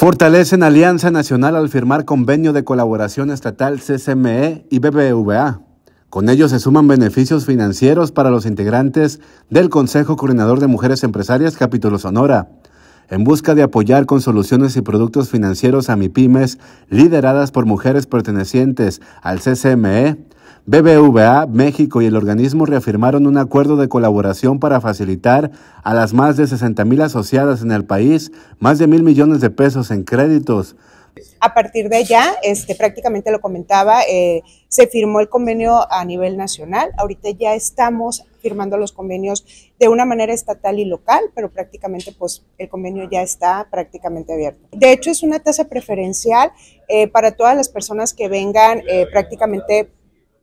Fortalecen Alianza Nacional al firmar convenio de colaboración estatal CCME y BBVA. Con ello se suman beneficios financieros para los integrantes del Consejo Coordinador de Mujeres Empresarias Capítulo Sonora, en busca de apoyar con soluciones y productos financieros a MIPIMES lideradas por mujeres pertenecientes al CCME. BBVA, México y el organismo reafirmaron un acuerdo de colaboración para facilitar a las más de 60 mil asociadas en el país más de mil millones de pesos en créditos. A partir de ya, este, prácticamente lo comentaba, eh, se firmó el convenio a nivel nacional. Ahorita ya estamos firmando los convenios de una manera estatal y local, pero prácticamente pues el convenio ya está prácticamente abierto. De hecho, es una tasa preferencial eh, para todas las personas que vengan eh, prácticamente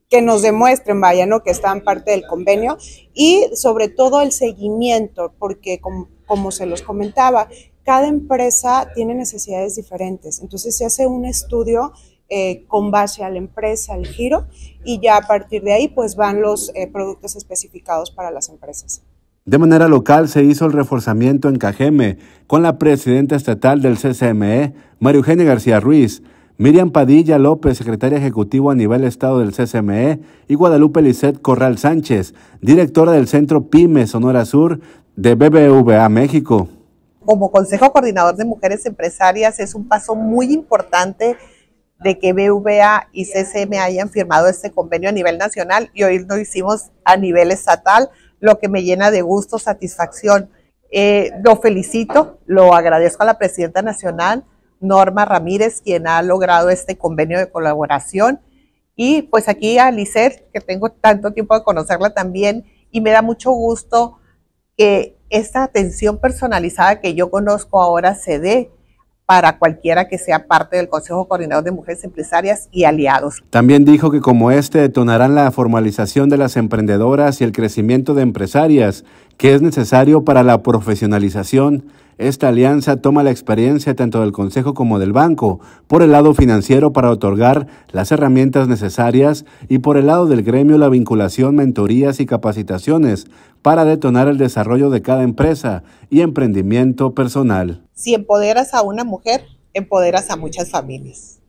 que nos demuestren, vaya, ¿no? que están parte del convenio y sobre todo el seguimiento, porque como, se los comentaba, cada empresa tiene necesidades diferentes. Entonces se hace un estudio eh, con base a la empresa, al giro, y ya a partir de ahí pues van los eh, productos especificados para las empresas. De manera local se hizo el reforzamiento en Cajeme con la presidenta estatal del CCME, María Eugenia García Ruiz, Miriam Padilla López, secretaria ejecutiva a nivel Estado del CCME, y Guadalupe Lisset Corral Sánchez, directora del Centro Pyme Sonora Sur de BBVA México. Como Consejo Coordinador de Mujeres Empresarias es un paso muy importante de que BBVA y CCME hayan firmado este convenio a nivel nacional y hoy lo hicimos a nivel estatal, lo que me llena de gusto, satisfacción. Eh, lo felicito, lo agradezco a la Presidenta Nacional, Norma Ramírez, quien ha logrado este convenio de colaboración. Y pues aquí a Lisset, que tengo tanto tiempo de conocerla también, y me da mucho gusto que esta atención personalizada que yo conozco ahora se dé para cualquiera que sea parte del Consejo Coordinador de Mujeres Empresarias y aliados. También dijo que como este detonarán la formalización de las emprendedoras y el crecimiento de empresarias que es necesario para la profesionalización. Esta alianza toma la experiencia tanto del Consejo como del Banco por el lado financiero para otorgar las herramientas necesarias y por el lado del gremio la vinculación, mentorías y capacitaciones para detonar el desarrollo de cada empresa y emprendimiento personal. Si empoderas a una mujer, empoderas a muchas familias.